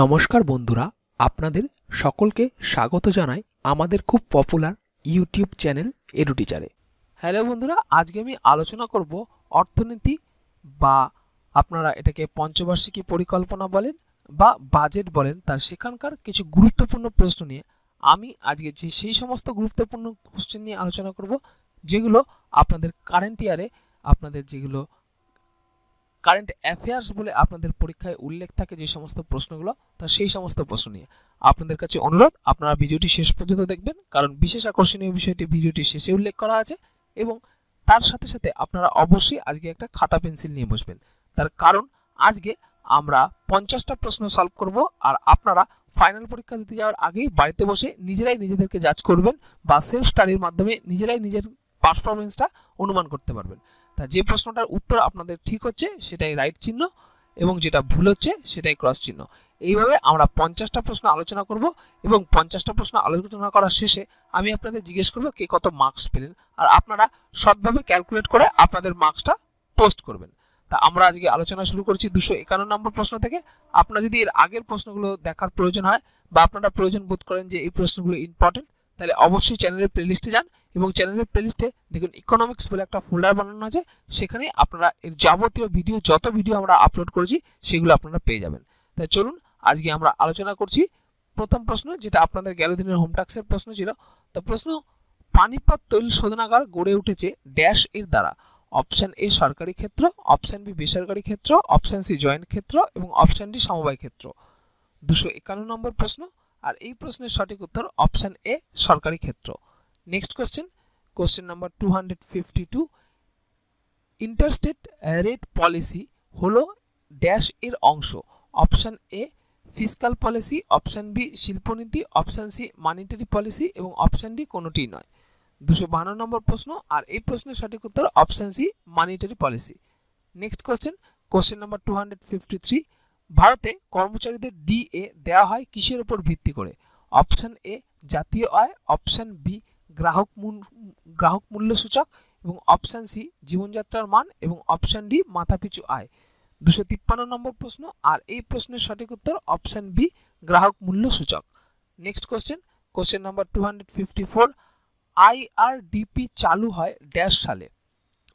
নমস্কার বন্ধুরা আপনাদের সকলকে স্বাগত জানাই আমাদের খুব পপুলার ইউটিউব চ্যানেল এডুটিচারে হ্যালো বন্ধুরা আজকে আমি আলোচনা করব অর্থনীতি বা আপনারা এটাকে পঞ্চবার্ষিকী পরিকল্পনা বলেন বা বাজেট বলেন তার সেখানকার কিছু গুরুত্বপূর্ণ প্রশ্ন নিয়ে আমি আজকে যে সেই সমস্ত গুরুত্বপূর্ণ কোশ্চেন নিয়ে আলোচনা করব যেগুলো আপনাদের কারেন্ট ইয়ারে আপনাদের যেগুলো কারেন্ট অ্যাফেয়ার্স বলে আপনাদের পরীক্ষায় উল্লেখ থাকে যে সমস্ত প্রশ্নগুলো তা সেই সমস্ত প্রশ্ন নিয়ে আপনাদের কাছে অনুরোধ আপনারা ভিডিওটি শেষ পর্যন্ত দেখবেন কারণ বিশেষ আকর্ষণীয় বিষয়টি ভিডিওটি শেষে উল্লেখ করা আছে এবং তার সাথে সাথে আপনারা অবশ্যই আজকে একটা খাতা পেন্সিল নিয়ে বসবেন তার কারণ আজকে আমরা পঞ্চাশটা প্রশ্ন সলভ করব আর আপনারা ফাইনাল পরীক্ষা দিতে যাওয়ার আগেই বাড়িতে বসে নিজেরাই নিজেদেরকে জাজ করবেন বা সেলফ স্টাডির মাধ্যমে নিজেরাই নিজের পারফরমেন্সটা অনুমান করতে পারবেন তা যে প্রশ্নটার উত্তর আপনাদের ঠিক হচ্ছে সেটাই রাইট চিহ্ন এবং যেটা ভুল হচ্ছে সেটাই ক্রস চিহ্ন এইভাবে আমরা পঞ্চাশটা প্রশ্ন আলোচনা করব এবং পঞ্চাশটা প্রশ্ন আলোচনা করার শেষে আমি আপনাদের জিজ্ঞেস করব কে কত মার্কস পেলেন আর আপনারা সৎভাবে ক্যালকুলেট করে আপনাদের মার্কসটা পোস্ট করবেন তা আমরা আজকে আলোচনা শুরু করছি দুশো একান্ন নম্বর প্রশ্ন থেকে আপনার যদি এর আগের প্রশ্নগুলো দেখার প্রয়োজন হয় বা আপনারা প্রয়োজন বোধ করেন যে এই প্রশ্নগুলো ইম্পর্টেন্ট তাহলে অবশ্যই চ্যানেলের প্লেলিস্টে যান এবং চ্যানেলের প্লেলিস্টে দেখুন ইকোনমিক্স বলে একটা ফোল্ডার বানানো আছে সেখানে আপনারা এর যাবতীয় ভিডিও যত ভিডিও আমরা আপলোড করেছি সেগুলো আপনারা পেয়ে যাবেন তাই চলুন আজকে আমরা আলোচনা করছি প্রথম প্রশ্ন যেটা আপনাদের গেল দিনের হোমটাক্সের প্রশ্ন ছিল তো প্রশ্ন পানিপাত তৈল শোধনাগার গড়ে উঠেছে ড্যাশ এর দ্বারা অপশান এ সরকারি ক্ষেত্র অপশান বি বেসরকারি ক্ষেত্র অপশান সি জয়েন্ট ক্ষেত্র এবং অপশান ডি সমবায় ক্ষেত্র দুশো নম্বর প্রশ্ন আর এই প্রশ্নের সঠিক উত্তর অপশান এ সরকারি ক্ষেত্র Next question, question number 252. Interest rate policy হলো ড্যাশ এর অংশ option A fiscal policy option B শিল্পনীতি অপশান সি মানিটারি পলিসি এবং অপশান ডি কোনোটি নয় দুশো বাহান্ন নম্বর প্রশ্ন আর এই প্রশ্নের সঠিক উত্তর option C monetary policy next question question number two hundred fifty three ভারতে কর্মচারীদের ডিএ দেওয়া হয় কিসের উপর ভিত্তি করে অপশান এ জাতীয় আয় অপশান বি গ্রাহক মূল গ্রাহক মূল্য সূচক এবং অপশান সি জীবনযাত্রার মান এবং অপশান ডি মাথাপিছু আয় দুশো তিপ্পান্ন নম্বর প্রশ্ন আর এই প্রশ্নের সঠিক উত্তর অপশান বি গ্রাহক মূল্য সূচক next question question number two hundred fifty four IRDP চালু হয় ড্যাশ সালে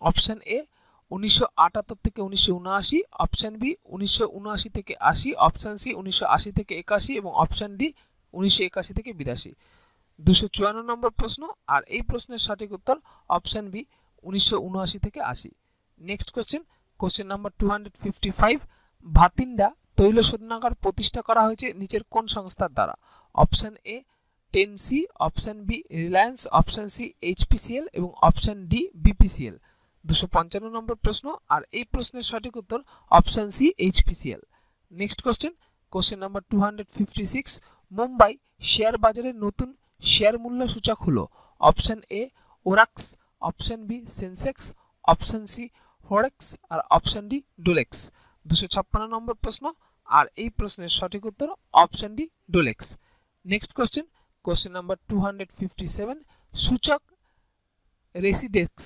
অপশান এ উনিশশো আটাত্তর থেকে উনিশশো উনআশি অপশান বি উনিশশো উনআশি থেকে আশি অপশান সি উনিশশো আশি থেকে একাশি এবং অপশান ডি উনিশশো একাশি থেকে বিরাশি দুশো চুয়ান্ন নম্বর প্রশ্ন আর এই প্রশ্নের সঠিক উত্তর অপশান বি উনিশশো থেকে আশি next question question number two hundred fifty five Bathinda তৈল শোধনাগার প্রতিষ্ঠা করা হয়েছে নিচের কোন সংস্থার দ্বারা অপশান এ টেন সি option B Reliance option C HPCL এবং অপশান ডি বিপিসিএল দুশো পঞ্চান্ন নম্বর প্রশ্ন আর এই প্রশ্নের সঠিক উত্তর option C HPCL next question question number two hundred fifty six Mumbai share বাজারে নতুন শেয়ার মূল্য সূচক হলো অপশন এ ওরাক্স option B Sensex option C forex আর অপশন ডি ডুলেক্স দুশো ছাপ্পান্ন নম্বর প্রশ্ন আর এই প্রশ্নের সঠিক উত্তর option D Dulux next question question number two hundred fifty seven সূচক রেসিডেক্স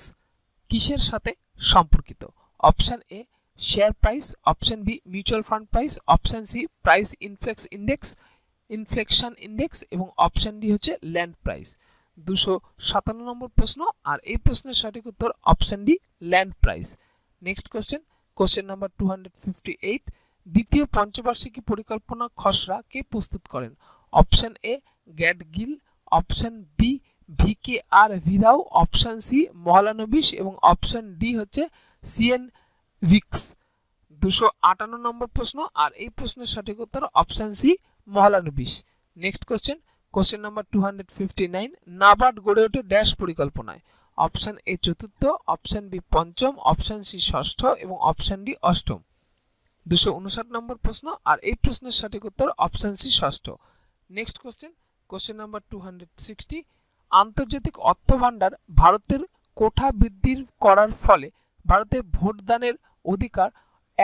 কিসের সাথে সম্পর্কিত option A share price option B mutual fund price option C price inflex index inflection index এবং অপশান ডি হচ্ছে ল্যান্ড প্রাইস দুশো সাতান্ন নম্বর প্রশ্ন আর এই প্রশ্নের সঠিক উত্তর option D land price next question question number two hundred fifty eight দ্বিতীয় পঞ্চবার্ষিকী পরিকল্পনা খসড়া কে প্রস্তুত করেন option A গ্যাড Gill option B V K R ভিরাও option C Mahalanobis এবং অপশান ডি হচ্ছে সিএন ভিক্স দুশো আটান্ন নম্বর প্রশ্ন আর এই প্রশ্নের সঠিক উত্তর option C মহালানবিশ next question question number two hundred fifty nine NABARD গড়ে ওঠে ড্যাশ পরিকল্পনায় অপশান এ চতুর্থ অপশান বি পঞ্চম অপশান সি ষষ্ঠ এবং অপশান ডি অষ্টম দুশো উনষাট নম্বর প্রশ্ন আর এই প্রশ্নের সঠিক উত্তর অপশান সি ষষ্ঠ next question question number two hundred sixty আন্তর্জাতিক অর্থ ভারতের কোঠা বৃদ্ধির করার ফলে ভারতে ভোটদানের অধিকার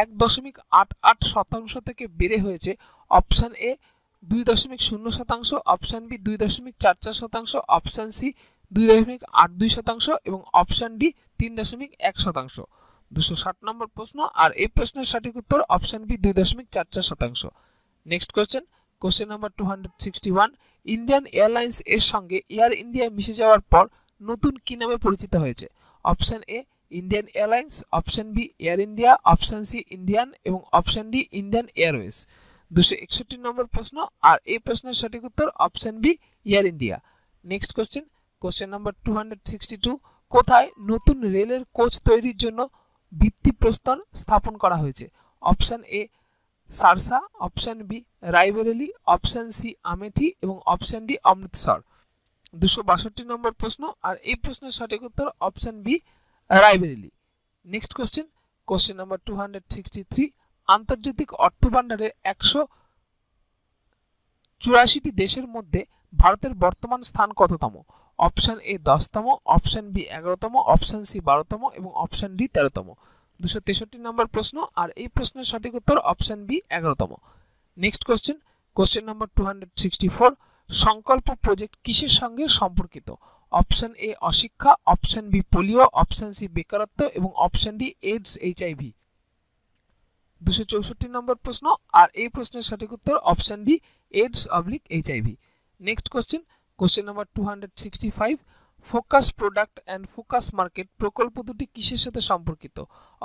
এক দশমিক আট আট শতাংশ থেকে বেড়ে হয়েছে অপশান এ দুই দশমিক শূন্য শতাংশ অপশান বি দুই দশমিক চার চার শতাংশ অপশান সি দুই দশমিক আট দুই শতাংশ এবং অপশান ডি তিন দশমিক এক শতাংশ দুশো ষাট নম্বর প্রশ্ন আর এই প্রশ্নের সঠিক উত্তর অপশান বি দুই দশমিক চার চার শতাংশ next question question number two hundred sixty one Indian Airlines এর সঙ্গে এয়ার ইন্ডিয়া মিশে যাওয়ার পর নতুন কি নামে পরিচিত হয়েছে option A Indian Airlines option B Air India option C Indian এবং অপশান ডি ইন্ডিয়ান এয়ারওয়েজ দুশো একষট্টি নম্বর প্রশ্ন আর এই প্রশ্নের সঠিক উত্তর option B Air India next question question number two hundred sixty two কোথায় নতুন রেলের কোচ তৈরির জন্য ভিত্তি প্রস্তর স্থাপন করা হয়েছে option A Sirsa option B Raebareli option C Amethi এবং অপশান ডি অমৃতসর দুশো বাষট্টি নম্বর প্রশ্ন আর এই প্রশ্নের সঠিক উত্তর option B Raebareli next question question number two hundred sixty three আন্তর্জাতিক অর্থ একশো চুরাশিটি দেশের মধ্যে ভারতের বর্তমান স্থান কততম অপশান এ দশতম অপশান বি এগারোতম অপশান সি বারোতম এবং অপশান ডি তেরোতম দুশো তেষট্টি নম্বর প্রশ্ন আর এই প্রশ্নের সঠিক উত্তর অপশান বি এগারোতম next question question number two hundred sixty four Sankalp project কিসের সঙ্গে সম্পর্কিত অপশান এ অশিক্ষা option B polio option C বেকারত্ব এবং অপশান ডি এইডস এইচআইভি দুশো চৌষট্টি নম্বর প্রশ্ন আর এই প্রশ্নের সঠিক উত্তর option D AIDS oblique HIV next question question number two hundred sixty five focus product and focus market প্রকল্প দুটি কিসের সাথে সম্পর্কিত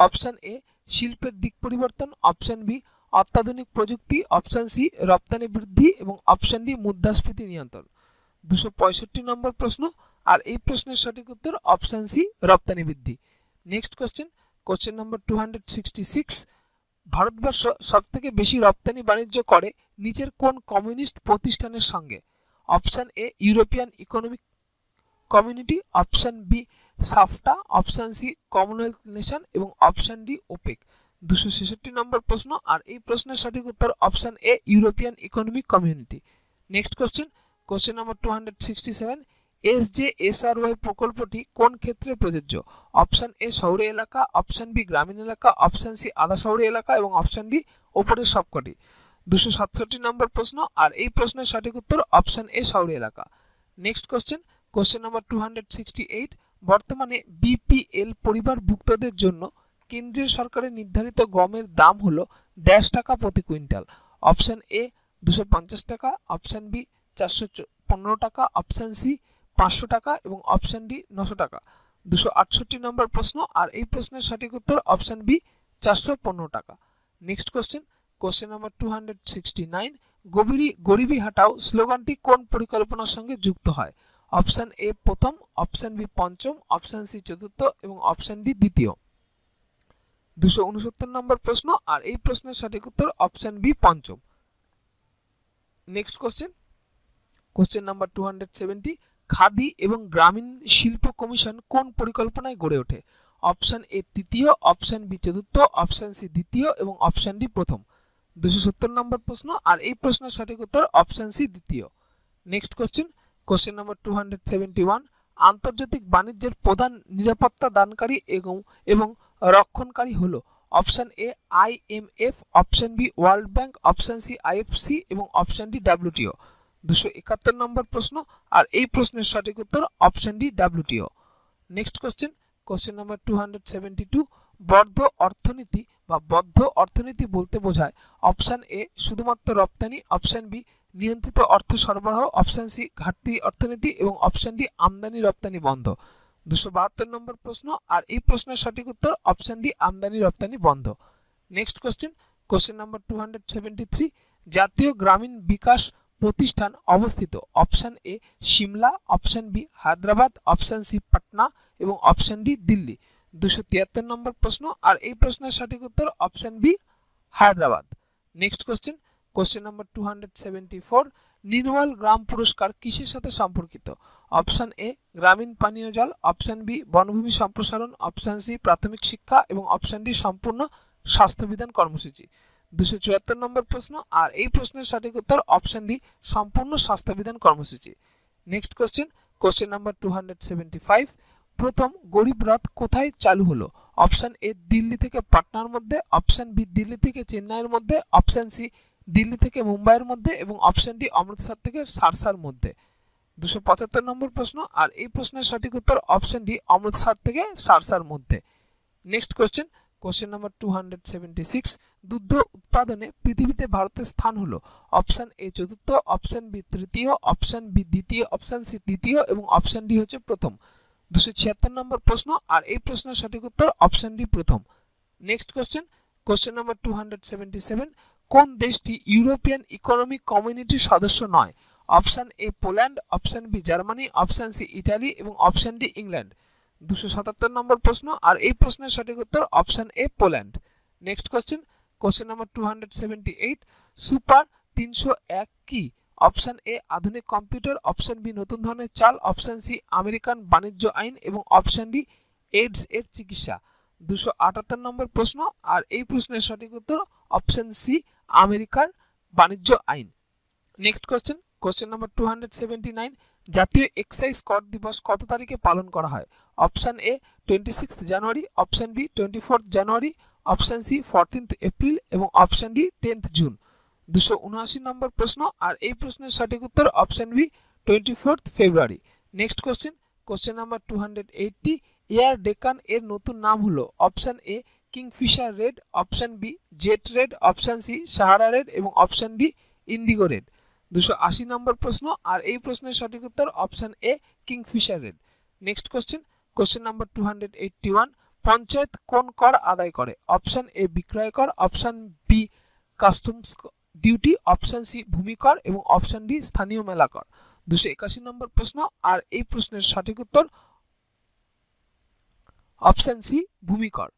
অপশান এ শিল্পের দিক পরিবর্তন অপশান বি অত্যাধুনিক প্রযুক্তি অপশান সি রপ্তানি বৃদ্ধি এবং অপশান ডি মুদ্রাস্ফীতি নিয়ন্ত্রণ দুশো পঁয়ষট্টি নম্বর প্রশ্ন আর এই প্রশ্নের সঠিক উত্তর অপশান সি রপ্তানি বৃদ্ধি next question question number two hundred sixty six ভারতবর্ষ সবথেকে বেশি রপ্তানি বাণিজ্য করে নিচের কোন কমিউনিস্ট প্রতিষ্ঠানের সঙ্গে option A European Economic Community option B SAFTA option C Commonwealth nation এবং অপশান ডি ওপেক দুশো ছেষট্টি নম্বর প্রশ্ন আর এই প্রশ্নের সঠিক উত্তর option A European Economic Community next question question number two hundred sixty seven S J S R প্রকল্পটি কোন ক্ষেত্রে প্রযোজ্য অপশান এ শহুরে এলাকা অপশান বি গ্রামীণ এলাকা অপশান সি আধা শহুরে এলাকা এবং অপশান ডি ওপরের সবকটি দুশো সাতষট্টি নম্বর প্রশ্ন আর এই প্রশ্নের সঠিক উত্তর অপশান এ শহুরে এলাকা next question question number two hundred sixty eight বর্তমানে বিপিএল পরিবার ভুক্তদের জন্য কেন্দ্রীয় সরকারের নির্ধারিত গমের দাম হল দেড়শ টাকা প্রতি কুইন্টাল অপশান এ দুশো পঞ্চাশ টাকা অপশান বি চারশো পনেরো টাকা অপশান সি পাঁচশো টাকা এবং অপশান ডি নশো টাকা দুশো আটষট্টি নম্বর প্রশ্ন আর এই প্রশ্নের সঠিক উত্তর অপশান বি চারশো পনেরো টাকা next question question number two hundred sixty nine গভীরি গরিবি হাটাও স্লোগানটি কোন পরিকল্পনার সঙ্গে যুক্ত হয় অপশান এ প্রথম অপশান বি পঞ্চম অপশান সি চতুর্থ এবং অপশান ডি দ্বিতীয় দুশো উনসত্তর নম্বর প্রশ্ন আর এই প্রশ্নের সঠিক উত্তর অপশান বি পঞ্চম next question question number two hundred seventy khadi এবং গ্রামীণ শিল্প কমিশন কোন পরিকল্পনায় গড়ে ওঠে অপশান এ তৃতীয় অপশান বি চতুর্থ অপশান সি দ্বিতীয় এবং অপশান ডি প্রথম দুশো সত্তর নম্বর প্রশ্ন আর এই প্রশ্নের সঠিক উত্তর অপশান সি দ্বিতীয় next question question number two hundred seventy one আন্তর্জাতিক বাণিজ্যের প্রধান নিরাপত্তা দানকারী এবং এবং রক্ষণকারী হল option A I M F option B World Bank option C IFC এবং অপশান ডি ডাব্লিউটিও দুশো একাত্তর নম্বর প্রশ্ন আর এই প্রশ্নের সঠিক উত্তর option D WTO next question question number two hundred two বদ্ধ অর্থনীতি বা বদ্ধ অর্থনীতি বলতে বোঝায় অপশান এ শুধুমাত্র রপ্তানি অপশান বি নিয়ন্ত্রিত অর্থ সরবরাহ অপশান সি ঘাটতি অর্থনীতি এবং অপশান ডি আমদানি রপ্তানি বন্ধ দুশো বাহাত্তর নম্বর প্রশ্ন আর এই প্রশ্নের সঠিক উত্তর অপশান ডি আমদানি রপ্তানি বন্ধ next question question number two hundred three জাতীয় গ্রামীণ বিকাশ প্রতিষ্ঠান অবস্থিত option A Shimla option B Hyderabad option C Patna এবং অপশন ডি দিল্লি দুশো তিয়াত্তর নম্বর প্রশ্ন আর এই প্রশ্নের সঠিক উত্তর option B Hyderabad next question question number two hundred seventy four Nirmal Gram Puraskar কিসের সাথে সম্পর্কিত অপশান এ গ্রামীণ পানীয় জল অপশন বি বনভূমি সম্প্রসারণ অপশন সি প্রাথমিক শিক্ষা এবং অপশন ডি সম্পূর্ণ স্বাস্থ্যবিধান কর্মসূচি দুশো চুয়াত্তর নম্বর প্রশ্ন আর এই প্রশ্নের সঠিক উত্তর অপশন ডি সম্পূর্ণ স্বাস্থ্যবিধান কর্মসূচি next question question number two hundred seventy five প্রথম গরিব রথ কোথায় চালু হলো অপশন এ দিল্লি থেকে পাটনার মধ্যে অপশন বি দিল্লি থেকে চেন্নাইয়ের মধ্যে অপশন সি দিল্লি থেকে মুম্বাইয়ের মধ্যে এবং অপশন ডি অমৃতসর থেকে সারসার মধ্যে দুশো পঁচাত্তর নম্বর প্রশ্ন আর এই প্রশ্নের সঠিক উত্তর অপশন ডি অমৃতসর থেকে সারসার মধ্যে next question question number two hundred seventy six দুগ্ধ উৎপাদনে পৃথিবীতে ভারতের স্থান হলো অপশান এ চতুর্থ অপশান বি তৃতীয় অপশান বি দ্বিতীয় অপশান সি দ্বিতীয় এবং অপশান ডি হচ্ছে প্রথম দুশো ছিয়াত্তর নম্বর প্রশ্ন আর এই প্রশ্নের সঠিক উত্তর অপশান ডি প্রথম next question question number two hundred seventy seven কোন দেশটি ইউরোপিয়ান ইকোনমিক কমিউনিটির সদস্য নয় option A Poland option B Germany option C Italy এবং অপশান ডি ইংল্যান্ড দুশো সাতাত্তর নম্বর প্রশ্ন আর এই প্রশ্নের সঠিক উত্তর option A Poland next question question number two hundred seventy eight super তিনশো এক কি অপশান এ আধুনিক কম্পিউটার অপশান বি নতুন ধরনের চাল অপশান সি আমেরিকান বাণিজ্য আইন এবং অপশান ডি এইডস এর চিকিৎসা দুশো আটাত্তর নম্বর প্রশ্ন আর এই প্রশ্নের সঠিক উত্তর অপশান সি আমেরিকার বাণিজ্য আইন next question question number two hundred seventy nine জাতীয় এক্সাইজ কর দিবস কত তারিখে পালন করা হয় option A twenty six January option B twenty fourth January option C fourteenth April এবং অপশান ডি টেন্থ জুন দুশো উনআশি নম্বর প্রশ্ন আর এই প্রশ্নের সঠিক উত্তর option B twenty fourth February next question question number two hundred eighty Air Deccan এর নতুন নাম হলো option A Kingfisher red option B Jet Red option C Sahara Red এবং অপশান ডি ইন্ডিগো রেড দুশো আশি নম্বর প্রশ্ন আর এই প্রশ্নের সঠিক উত্তর option A Kingfisher Red next question question number two hundred eighty one panchayat কোন কর আদায় করে অপশান এ বিক্রয় কর option B customs duty option C ভূমিকর এবং অপশন ডি স্থানীয় মেলা কর দুশো একাশি নম্বর প্রশ্ন আর এই প্রশ্নের সঠিক উত্তর অপশন সি ভূমি কর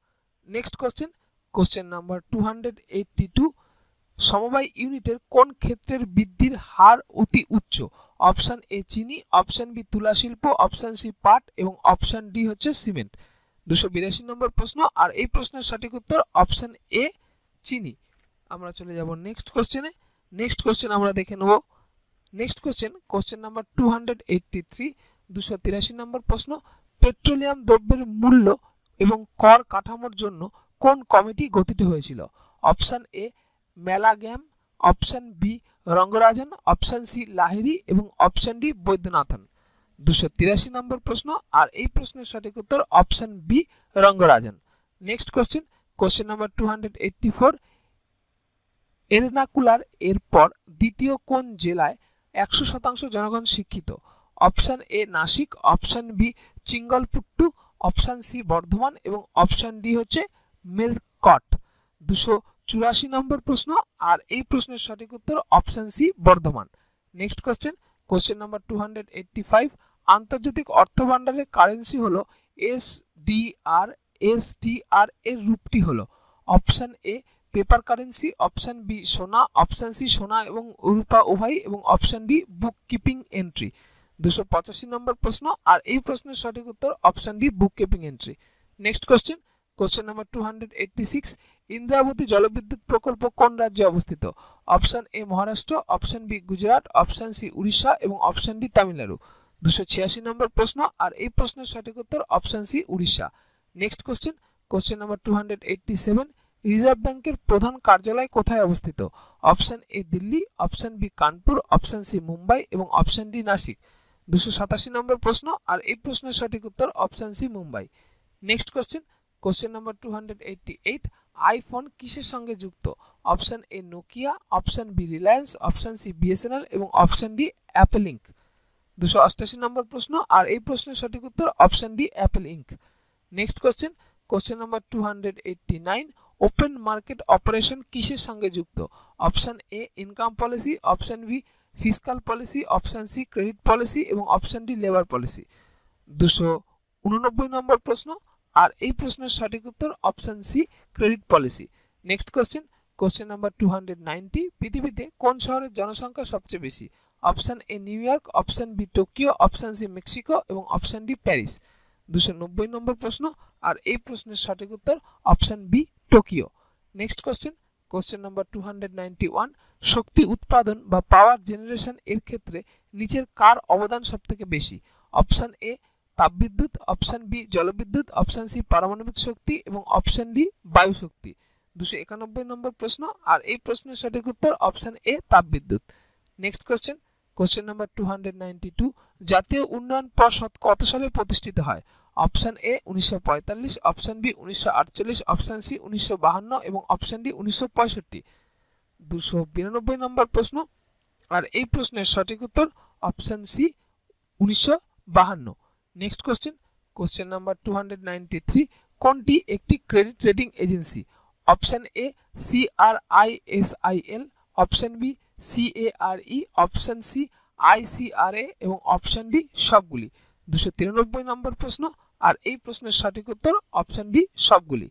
next question question number two hundred eighty two সমবায় ইউনিটের কোন ক্ষেত্রের বৃদ্ধির হার অতি উচ্চ অপশান এ চিনি অপশান বি তুলা শিল্প অপশান সি পাট এবং অপশান ডি হচ্ছে সিমেন্ট দুশো বিরাশি নম্বর প্রশ্ন আর এই প্রশ্নের সঠিক উত্তর অপশান এ চিনি আমরা চলে যাব নেক্সট কোশ্চেনে নেক্সট কোশ্চেন আমরা দেখে নেব next question question number two hundred eighty three দুশো তিরাশি নম্বর প্রশ্ন পেট্রোলিয়াম দ্রব্যের মূল্য এবং কর কাঠামোর জন্য কোন কমিটি গঠিত হয়েছিল option A Malegam option B Rangarajan option C Lahiri এবং অপশন ডি বৈদ্যনাথন দুশো তিরাশি নম্বর প্রশ্ন আর এই প্রশ্নের সঠিক উত্তর option B Rangarajan next question question number two hundred eighty four এরনাকুলার এরপর দ্বিতীয় কোন জেলায় একশো শতাংশ জনগণ শিক্ষিত option A Nashik option B Chingleput option C Bardhaman এবং অপশান ডি হচ্ছে মেরকট দুশো চুরাশি নম্বর প্রশ্ন আর এই প্রশ্নের সঠিক উত্তর option C Bardhaman next question question number two hundred five আন্তর্জাতিক অর্থ কারেন্সি হলো S D R S D R এর রূপটি হলো option A paper currency option B সোনা অপশান সি সোনা এবং রূপা উভয় এবং option D book keeping entry দুশো পঁচাশি নম্বর প্রশ্ন আর এই প্রশ্নের সঠিক উত্তর option D book keeping entry next question question number two hundred eighty six Indravati জলবিদ্যুৎ প্রকল্প কোন রাজ্যে অবস্থিত option A Maharashtra option B Gujarat option C Orissa এবং অপশান ডি তামিলনাড়ু দুশো ছিয়াশি নম্বর প্রশ্ন আর এই প্রশ্নের সঠিক উত্তর option C Orissa next question question number two hundred eighty seven reserve ব্যাংকের প্রধান কার্যালয় কোথায় অবস্থিত option A Delhi option B Kanpur option C Mumbai এবং অপশান ডি নাসিক দুশো সাতাশি নম্বর প্রশ্ন আর এই প্রশ্নের সঠিক উত্তর option C Mumbai next question question number two hundred eighty eight iPhone কিসের সঙ্গে যুক্ত option A Nokia option B Reliance option C BSNL এবং অপশান ডি অ্যাপেল ইঙ্ক দুশো অষ্টাশি নম্বর প্রশ্ন আর এই প্রশ্নের সঠিক উত্তর option D Apple Inc next question question number two hundred eighty nine open market operation কিসের সঙ্গে যুক্ত option A income policy option B fiscal policy option C credit policy এবং অপশান ডি লেবার পলিসি দুশো উননব্বই নম্বর প্রশ্ন আর এই প্রশ্নের সঠিক উত্তর option C credit policy next question question number two hundred ninety পৃথিবীতে কোন শহরের জনসংখ্যা সবচেয়ে বেশি option A New York option B Tokyo option C Mexico এবং অপশান ডি প্যারিস দুশো নব্বই নম্বর প্রশ্ন আর এই প্রশ্নের সঠিক উত্তর option B Tokyo next question question number two hundred ninety one শক্তি উৎপাদন বা পাওয়ার জেনারেশন এর ক্ষেত্রে নিচের কার অবদান সবথেকে বেশি অপশান এ তাপবিদ্যুৎ অপশন বি জলবিদ্যুৎ অপশন সি পারমাণবিক শক্তি এবং অপশন ডি বায়ু শক্তি দুশো একানব্বই নম্বর প্রশ্ন আর এই প্রশ্নের সঠিক উত্তর অপশন এ তাপবিদ্যুৎ next question question number two hundred ninety two জাতীয় উন্নয়ন পর্ষদ কত সালে প্রতিষ্ঠিত হয় অপশান এ উনিশশো পঁয়তাল্লিশ অপশন বি উনিশশো আটচল্লিশ অপশন সি উনিশশো বাহান্ন এবং অপশান ডি উনিশশো পঁয়ষট্টি দুশো বিরানব্বই নম্বর প্রশ্ন আর এই প্রশ্নের সঠিক উত্তর অপশন সি উনিশশো বাহান্ন next question question number two hundred ninety three কোনটি একটি credit rating agency option A CRISIL option B CARE option C ICRA এবং অপশান ডি সবগুলি দুশো তিরানব্বই নম্বর প্রশ্ন আর এই প্রশ্নের সঠিক উত্তর অপশান ডি সবগুলি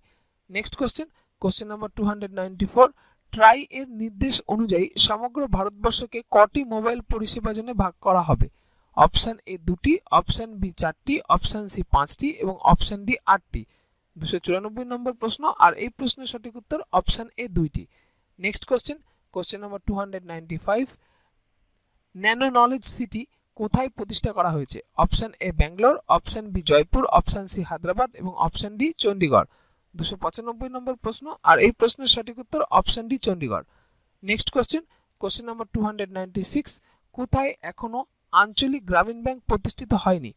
next question question number two hundred ninety four TRAI এর নির্দেশ অনুযায়ী সমগ্র ভারতবর্ষকে কটি মোবাইল পরিষেবা জন্য ভাগ করা হবে অপশান এ দুটি অপশান বি চারটি অপশান সি পাঁচটি এবং অপশান ডি আটটি দুশো চুরানব্বই নম্বর প্রশ্ন আর এই প্রশ্নের সঠিক উত্তর অপশান এ দুইটি next question question number two hundred five nano knowledge city কোথায় প্রতিষ্ঠা করা হয়েছে option A Bangalore option B Jaipur option C Hyderabad এবং অপশান ডি চণ্ডীগড় দুশো পঁচানব্বই নম্বর প্রশ্ন আর এই প্রশ্নের সঠিক উত্তর option D Chandigarh next question question number two hundred ninety six কোথায় এখনও আঞ্চলিক গ্রামীণ ব্যাংক প্রতিষ্ঠিত হয়নি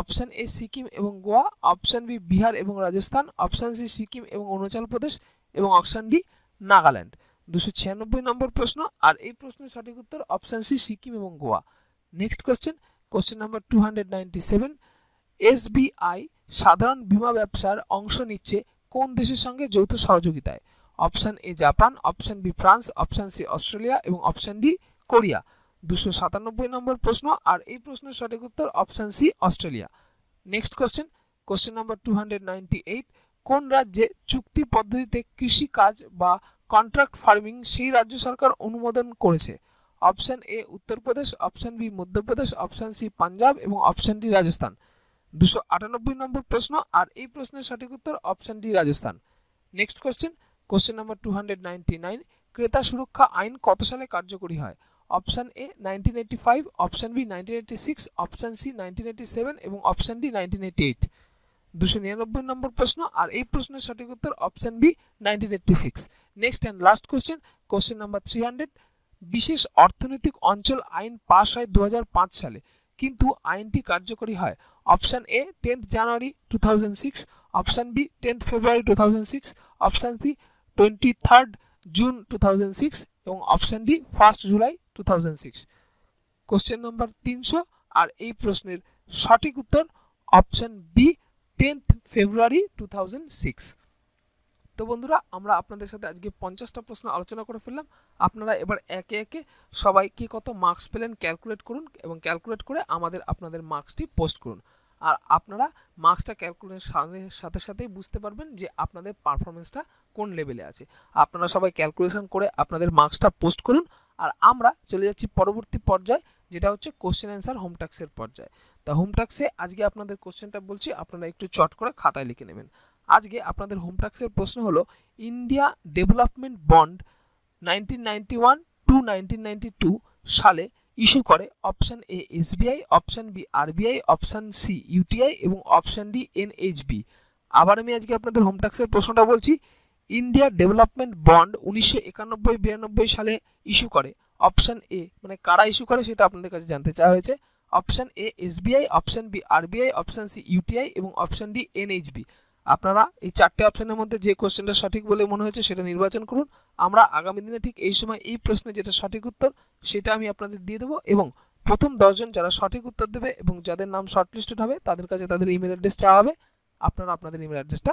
অপশান এ সিকিম এবং গোয়া অপশান বি বিহার এবং রাজস্থান অপশান সি সিকিম এবং অরুণাচল প্রদেশ এবং অপশান ডি নাগাল্যান্ড দুশো ছিয়ানব্বই নম্বর প্রশ্ন আর এই প্রশ্নের সঠিক উত্তর অপশান সি সিকিম এবং Goa next question question number two hundred ninety seven SBI সাধারণ বীমা ব্যবসার অংশ নিচ্ছে কোন দেশের সঙ্গে যৌথ সহযোগিতায় option A Japan option B France option C Australia এবং অপশান ডি কোরিয়া দুশো সাতানব্বই নম্বর প্রশ্ন আর এই প্রশ্নের সঠিক উত্তর option C Australia next question question number two hundred ninety eight কোন রাজ্যে চুক্তি পদ্ধতিতে কৃষিকাজ বা কন্ট্রাক্ট ফার্মিং সেই রাজ্য সরকার অনুমোদন করেছে option A Uttar Pradesh option B Madhya Pradesh option C Punjab এবং অপশান ডি রাজস্থান দুশো আটানব্বই নম্বর প্রশ্ন আর এই প্রশ্নের সঠিক উত্তর option D Rajasthan next question question number two hundred ninety nine ক্রেতা সুরক্ষা আইন কত সালে কার্যকরী হয় option A nineteen eighty five option B nineteen eighty six option C nineteen eighty seven এবং option D nineteen eighty eight দুশো নিরানব্বই নম্বর প্রশ্ন আর এই প্রশ্নের সঠিক উত্তর option B nineteen eighty six next and last question question number three hundred বিশেষ অর্থনৈতিক অঞ্চল আইন পাশ হয় দু হাজার পাঁচ সালে কিন্তু আইনটি কার্যকরী হয় option A tenth January two thousand six option B tenth February two thousand six option C twenty third June two thousand six এবং option D first July two thousand six question number তিনশো আর এই প্রশ্নের সঠিক উত্তর option B tenth February two thousand six তো বন্ধুরা আমরা আপনাদের সাথে আজকে পঞ্চাশটা প্রশ্ন আলোচনা করে ফেললাম আপনারা এবার একে একে সবাই সবাইকে কত মার্কস পেলেন ক্যালকুলেট করুন এবং ক্যালকুলেট করে আমাদের আপনাদের মার্কসটি পোস্ট করুন আর আপনারা মার্কসটা ক্যালকুলেশনের সাথে সাথেই বুঝতে পারবেন যে আপনাদের পারফরমেন্সটা কোন লেভেলে আছে আপনারা সবাই ক্যালকুলেশন করে আপনাদের মার্কসটা পোস্ট করুন আর আমরা চলে যাচ্ছি পরবর্তী পর্যায় যেটা হচ্ছে কোশ্চেন অ্যান্সার হোম ট্যাক্সের পর্যায় তা হোম ট্যাক্সে আজকে আপনাদের কোশ্চেনটা বলছি আপনারা একটু চট করে খাতায় লিখে নেবেন আজকে আপনাদের হোম ট্যাক্সের প্রশ্ন হলো India development bond nineteen ninety one to nineteen ninety two সালে ইস্যু করে option A SBI option B RBI option C UTI এবং অপশান ডি এনএইচবি আবার আমি আজকে আপনাদের হোম ট্যাক্সের প্রশ্নটা বলছি ইন্ডিয়া ডেভেলপমেন্ট বন্ড উনিশশো একানব্বই বিরানব্বই সালে ইস্যু করে অপশান এ মানে কারা ইস্যু করে সেটা আপনাদের কাছে জানতে চাওয়া হয়েছে option A SBI option B RBI option C UTI এবং অপশান ডি এনএইচবি আপনারা এই চারটে অপশানের মধ্যে যে কোশ্চেনটা সঠিক বলে মনে হয়েছে সেটা নির্বাচন করুন আমরা আগামী দিনে ঠিক এই সময় এই প্রশ্নে যেটা সঠিক উত্তর সেটা আমি আপনাদের দিয়ে দেবো এবং প্রথম দশজন যারা সঠিক উত্তর দেবে এবং যাদের নাম শর্টলিস্টেড হবে তাদের কাছে তাদের ইমেল অ্যাড্রেস চাওয়া হবে আপনারা আপনাদের ইমেল অ্যাড্রেসটা